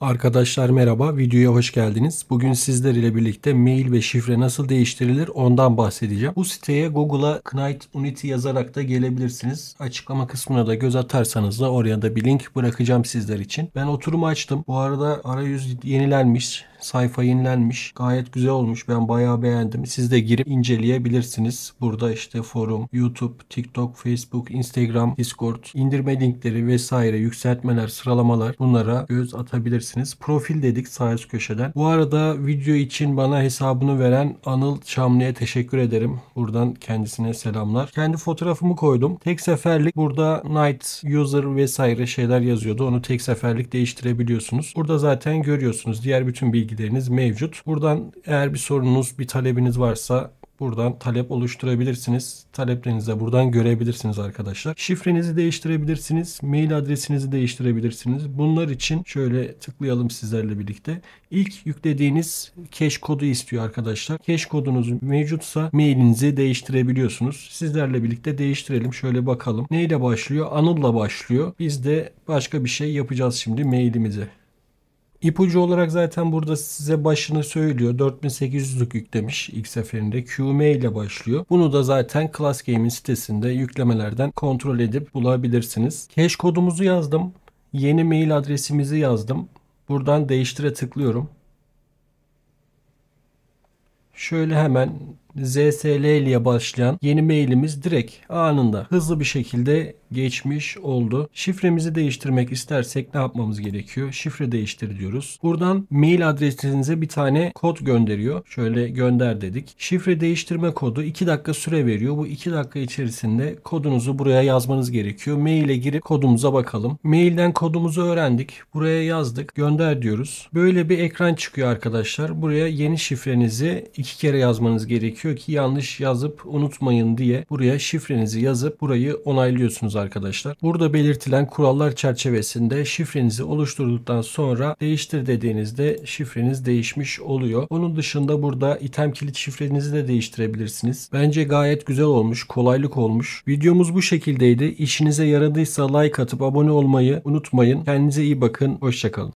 Arkadaşlar merhaba, videoya hoş geldiniz. Bugün sizler ile birlikte mail ve şifre nasıl değiştirilir ondan bahsedeceğim. Bu siteye Google'a Knight Unity yazarak da gelebilirsiniz. Açıklama kısmına da göz atarsanız da oraya da bir link bırakacağım sizler için. Ben oturumu açtım. Bu arada arayüz yenilenmiş sayfa yenilenmiş. Gayet güzel olmuş. Ben bayağı beğendim. Siz de girip inceleyebilirsiniz. Burada işte forum, YouTube, TikTok, Facebook, Instagram, Discord, indirme linkleri vesaire, yükseltmeler, sıralamalar bunlara göz atabilirsiniz. Profil dedik sağ üst köşeden. Bu arada video için bana hesabını veren Anıl Çamlı'ya teşekkür ederim. Buradan kendisine selamlar. Kendi fotoğrafımı koydum. Tek seferlik burada night user vesaire şeyler yazıyordu. Onu tek seferlik değiştirebiliyorsunuz. Burada zaten görüyorsunuz. Diğer bütün bilgi bilgileriniz mevcut. Buradan eğer bir sorunuz, bir talebiniz varsa Buradan talep oluşturabilirsiniz. Taleplerinizi de buradan görebilirsiniz arkadaşlar. Şifrenizi değiştirebilirsiniz. Mail adresinizi değiştirebilirsiniz. Bunlar için şöyle tıklayalım sizlerle birlikte. İlk yüklediğiniz cache kodu istiyor arkadaşlar. Cache kodunuz mevcutsa mailinizi değiştirebiliyorsunuz. Sizlerle birlikte değiştirelim. Şöyle bakalım. Neyle başlıyor? Anıl'la başlıyor. Biz de başka bir şey yapacağız şimdi mailimizi. İpucu olarak zaten burada size başını söylüyor. 4800'lük yüklemiş ilk seferinde. QM ile başlıyor. Bunu da zaten Class Game'in sitesinde yüklemelerden kontrol edip bulabilirsiniz. Cache kodumuzu yazdım. Yeni mail adresimizi yazdım. Buradan değiştire tıklıyorum. Şöyle hemen ZSL ile başlayan yeni mailimiz direkt anında hızlı bir şekilde geçmiş oldu. Şifremizi değiştirmek istersek ne yapmamız gerekiyor? Şifre değiştir diyoruz. Buradan mail adresinize bir tane kod gönderiyor. Şöyle gönder dedik. Şifre değiştirme kodu 2 dakika süre veriyor. Bu 2 dakika içerisinde kodunuzu buraya yazmanız gerekiyor. Maile girip kodumuza bakalım. Mailden kodumuzu öğrendik. Buraya yazdık. Gönder diyoruz. Böyle bir ekran çıkıyor arkadaşlar. Buraya yeni şifrenizi iki kere yazmanız gerekiyor gerekiyor ki yanlış yazıp unutmayın diye buraya şifrenizi yazıp burayı onaylıyorsunuz arkadaşlar. Burada belirtilen kurallar çerçevesinde şifrenizi oluşturduktan sonra değiştir dediğinizde şifreniz değişmiş oluyor. Onun dışında burada item kilit şifrenizi de değiştirebilirsiniz. Bence gayet güzel olmuş, kolaylık olmuş. Videomuz bu şekildeydi. İşinize yaradıysa like atıp abone olmayı unutmayın. Kendinize iyi bakın. Hoşçakalın.